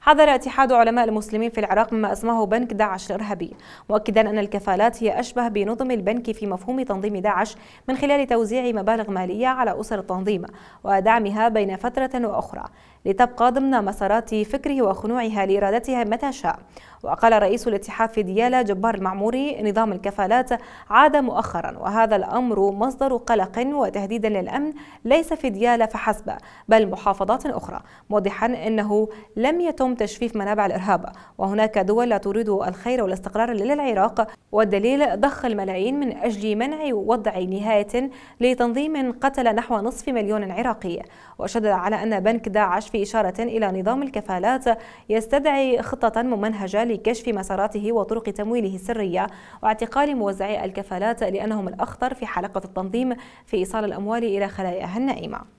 حذر اتحاد علماء المسلمين في العراق مما اسماه بنك داعش الارهابي مؤكدا ان الكفالات هي اشبه بنظم البنك في مفهوم تنظيم داعش من خلال توزيع مبالغ ماليه على اسر التنظيم ودعمها بين فتره واخرى لتبقى ضمن مسارات فكره وخنوعها لارادتها متى شاء وقال رئيس الاتحاد في ديالى جبار المعموري نظام الكفالات عاد مؤخرا وهذا الامر مصدر قلق وتهديد للامن ليس في ديالى فحسب بل محافظات اخرى موضحا انه لم يتم يتم تجفيف منابع الإرهاب وهناك دول لا تريد الخير والاستقرار للعراق والدليل ضخ الملايين من أجل منع وضع نهاية لتنظيم قتل نحو نصف مليون عراقي وشدد على أن بنك داعش في إشارة إلى نظام الكفالات يستدعي خطة ممنهجة لكشف مساراته وطرق تمويله السرية واعتقال موزعي الكفالات لأنهم الأخطر في حلقة التنظيم في إيصال الأموال إلى خلاياها النائمة